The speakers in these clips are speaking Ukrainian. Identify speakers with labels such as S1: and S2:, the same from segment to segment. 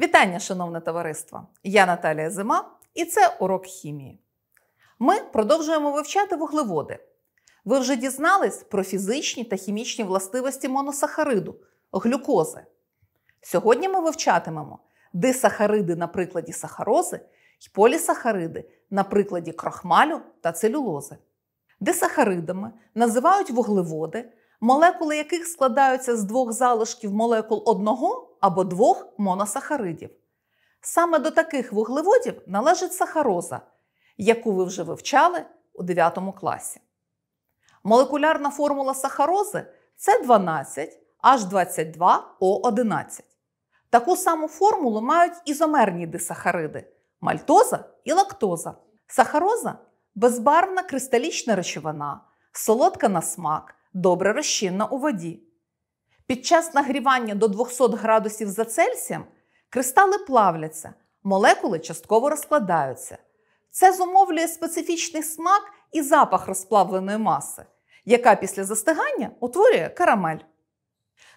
S1: Вітання, шановне товариство! Я Наталія Зима і це урок хімії. Ми продовжуємо вивчати вуглеводи. Ви вже дізнались про фізичні та хімічні властивості моносахариду глюкози. Сьогодні ми вивчатимемо дисахариди на прикладі сахарози і полісахариди на прикладі крохмалю та целюлози. Дисахаридами називають вуглеводи, молекули яких складаються з двох залишків молекул одного або двох моносахаридів. Саме до таких вуглеводів належить сахароза, яку ви вже вивчали у 9 класі. Молекулярна формула сахарози це 12H22O11. Таку саму формулу мають ізомерні дисахариди мальтоза і лактоза. Сахароза безбарвна кристалічна речовина, солодка на смак, добре розчинна у воді. Під час нагрівання до 200 градусів за Цельсієм кристали плавляться, молекули частково розкладаються. Це зумовлює специфічний смак і запах розплавленої маси, яка після застигання утворює карамель.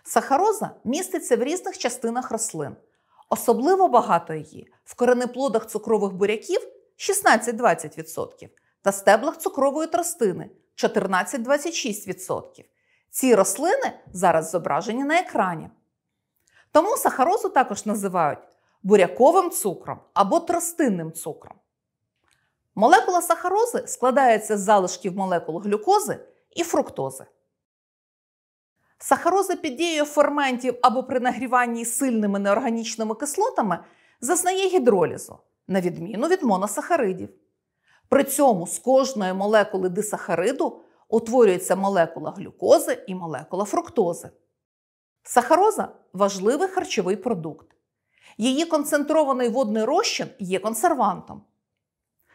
S1: Сахароза міститься в різних частинах рослин. Особливо багато її в коренеплодах цукрових буряків 16-20% та стеблах цукрової тростини 14-26%. Ці рослини зараз зображені на екрані. Тому сахарозу також називають буряковим цукром або тростинним цукром. Молекула сахарози складається з залишків молекул глюкози і фруктози. Сахароза під дією ферментів або при нагріванні сильними неорганічними кислотами зазнає гідролізу, на відміну від моносахаридів. При цьому з кожної молекули дисахариду утворюється молекула глюкози і молекула фруктози. Сахароза важливий харчовий продукт. Її концентрований водний розчин є консервантом.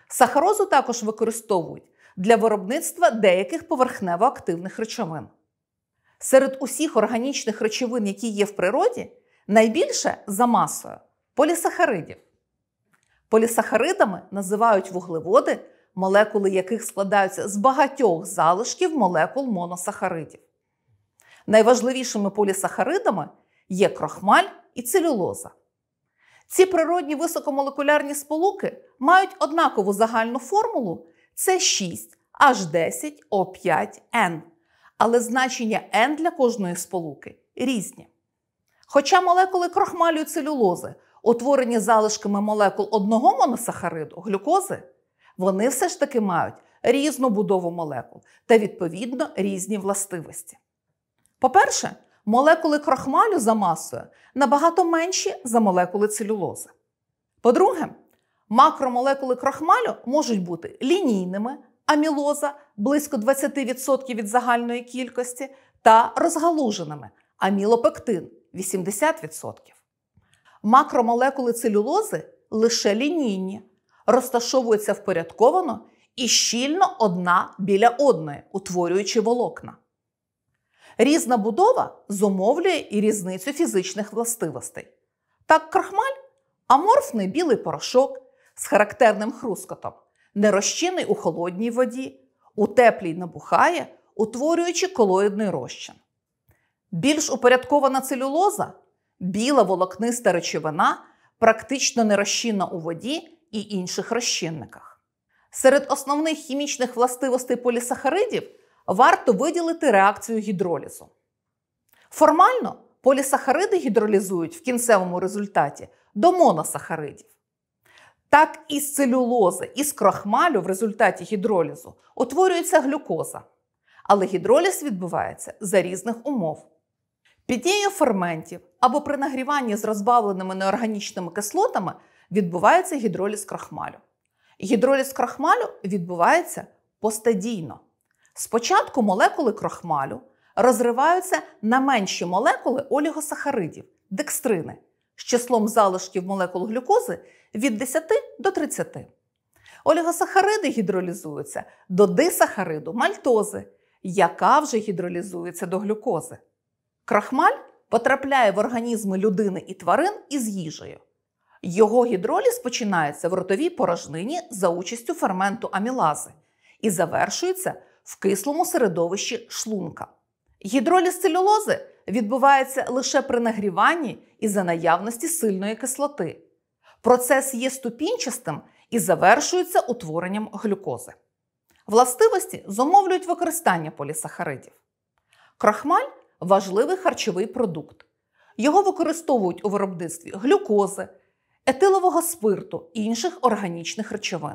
S1: Сахарозу також використовують для виробництва деяких поверхнево-активних речовин. Серед усіх органічних речовин, які є в природі, найбільше за масою полісахаридів. Полісахаридами називають вуглеводи молекули яких складаються з багатьох залишків молекул моносахаридів. Найважливішими полісахаридами є крохмаль і целюлоза. Ці природні високомолекулярні сполуки мають однакову загальну формулу це 6 h 10 o 5 n Але значення N для кожної сполуки різні. Хоча молекули крохмалю і целюлози утворені залишками молекул одного моносахариду глюкози, вони все ж таки мають різну будову молекул та, відповідно, різні властивості. По-перше, молекули крохмалю за масою набагато менші за молекули целюлози. По-друге, макромолекули крохмалю можуть бути лінійними, амілоза близько 20% від загальної кількості, та розгалуженими амілопектин 80%. Макромолекули целюлози лише лінійні, розташовуються впорядковано і щільно одна біля одної, утворюючи волокна. Різна будова зумовлює і різницю фізичних властивостей. Так крахмаль аморфний білий порошок з характерним хрускотом, нерозчинний у холодній воді, у теплій набухає, утворюючи колоїдний розчин. Більш упорядкована целюлоза біла волокниста речовина, практично нерозчинна у воді і інших розчинниках. Серед основних хімічних властивостей полісахаридів варто виділити реакцію гідролізу. Формально полісахариди гідролізують в кінцевому результаті до моносахаридів. Так і з целюлози, і з крахмалю в результаті гідролізу утворюється глюкоза. Але гідроліз відбувається за різних умов. Під дією ферментів або при нагріванні з розбавленими неорганічними кислотами відбувається гідроліз крахмалю. Гідроліз крахмалю відбувається постадійно. Спочатку молекули крахмалю розриваються на менші молекули олігосахаридів, декстрини з числом залишків молекул глюкози від 10 до 30. Олігосахариди гідролізуються до дисахариду мальтози, яка вже гідролізується до глюкози. Крахмаль потрапляє в організми людини і тварин із їжею. Його гідроліз починається в ротовій порожнині за участю ферменту амілази і завершується в кислому середовищі шлунка. Гідроліз целюлози відбувається лише при нагріванні і за наявності сильної кислоти. Процес є ступінчастим і завершується утворенням глюкози. Властивості зумовлюють використання полісахаридів. Крахмаль важливий харчовий продукт. Його використовують у виробництві глюкози етилового спирту і інших органічних речовин.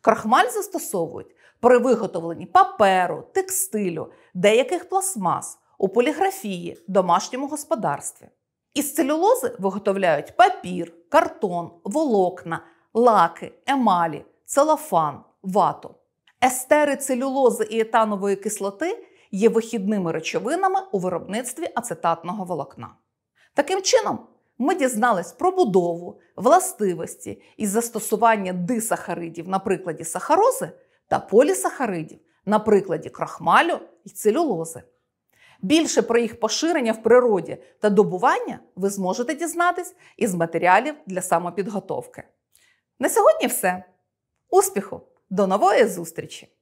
S1: Крахмаль застосовують при виготовленні паперу, текстилю, деяких пластмас, у поліграфії, домашньому господарстві. Із целюлози виготовляють папір, картон, волокна, лаки, емалі, целофан, вату. Естери целюлози і етанової кислоти є вихідними речовинами у виробництві ацетатного волокна. Таким чином, ми дізнались про будову, властивості і застосування дисахаридів на прикладі сахарози та полісахаридів на прикладі крахмалю і целюлози. Більше про їх поширення в природі та добування ви зможете дізнатись із матеріалів для самопідготовки. На сьогодні все. Успіху! До нової зустрічі!